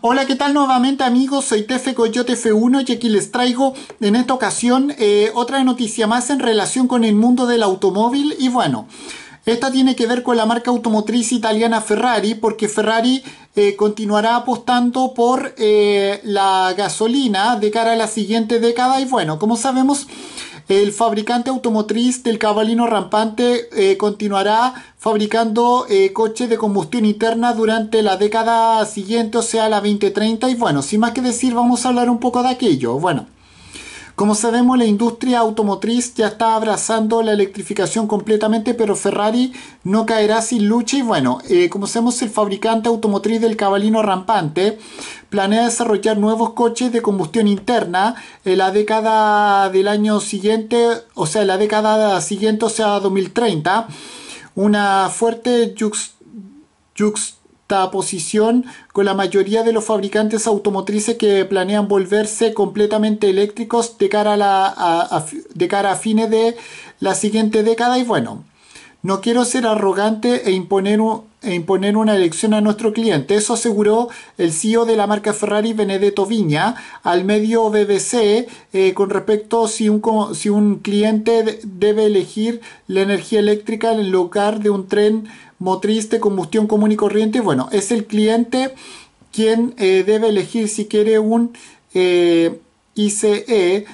Hola, ¿qué tal nuevamente amigos? Soy Tefe Coyote F1 y aquí les traigo en esta ocasión eh, otra noticia más en relación con el mundo del automóvil y bueno, esta tiene que ver con la marca automotriz italiana Ferrari porque Ferrari eh, continuará apostando por eh, la gasolina de cara a la siguiente década y bueno, como sabemos... El fabricante automotriz del cabalino rampante eh, continuará fabricando eh, coches de combustión interna durante la década siguiente, o sea, la 2030. Y bueno, sin más que decir, vamos a hablar un poco de aquello. Bueno. Como sabemos, la industria automotriz ya está abrazando la electrificación completamente, pero Ferrari no caerá sin lucha. Y bueno, eh, como sabemos, el fabricante automotriz del cabalino rampante planea desarrollar nuevos coches de combustión interna en la década del año siguiente, o sea, en la década siguiente, o sea, 2030. Una fuerte posición con la mayoría de los fabricantes automotrices que planean volverse completamente eléctricos de cara a, de cara a fines de la siguiente década y bueno, no quiero ser arrogante e imponer, e imponer, una elección a nuestro cliente. Eso aseguró el CEO de la marca Ferrari, Benedetto Viña, al medio BBC eh, con respecto si un, si un cliente debe elegir la energía eléctrica en lugar de un tren motriz de combustión común y corriente. Bueno, es el cliente quien eh, debe elegir si quiere un eh, ICE,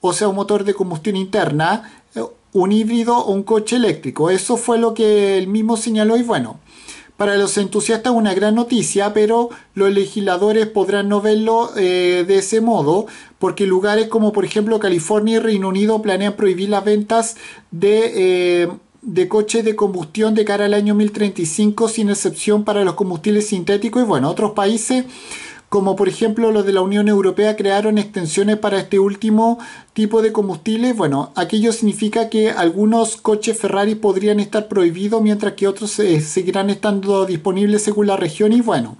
o sea, un motor de combustión interna, eh, un híbrido o un coche eléctrico. Eso fue lo que él mismo señaló y bueno. Para los entusiastas una gran noticia, pero los legisladores podrán no verlo de ese modo, porque lugares como por ejemplo California y Reino Unido planean prohibir las ventas de de coches de combustión de cara al año 1035, sin excepción para los combustibles sintéticos. Y bueno, otros países, como por ejemplo los de la Unión Europea, crearon extensiones para este último tipo de combustibles. Bueno, aquello significa que algunos coches Ferrari podrían estar prohibidos, mientras que otros eh, seguirán estando disponibles según la región. Y bueno.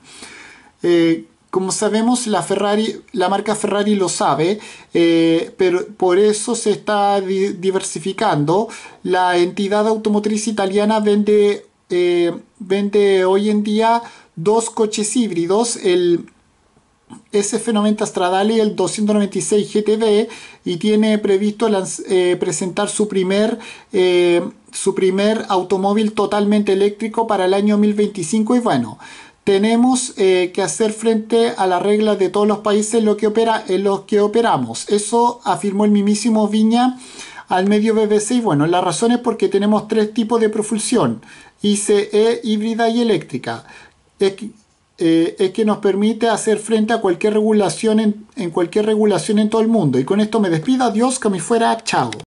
Eh, como sabemos, la, Ferrari, la marca Ferrari lo sabe, eh, pero por eso se está diversificando. La entidad automotriz italiana vende, eh, vende hoy en día dos coches híbridos, el SF90 Stradale y el 296 GTB, y tiene previsto eh, presentar su primer su primer automóvil totalmente eléctrico para el año 2025 y bueno, tenemos eh, que hacer frente a las reglas de todos los países en los, que opera, en los que operamos. Eso afirmó el mismísimo Viña al medio BBC. Y bueno, la razón es porque tenemos tres tipos de propulsión, ICE, híbrida y eléctrica. Eh, es, que nos permite hacer frente a cualquier regulación en, en cualquier regulación en todo el mundo. Y con esto me despido, adiós, que me fuera, chao.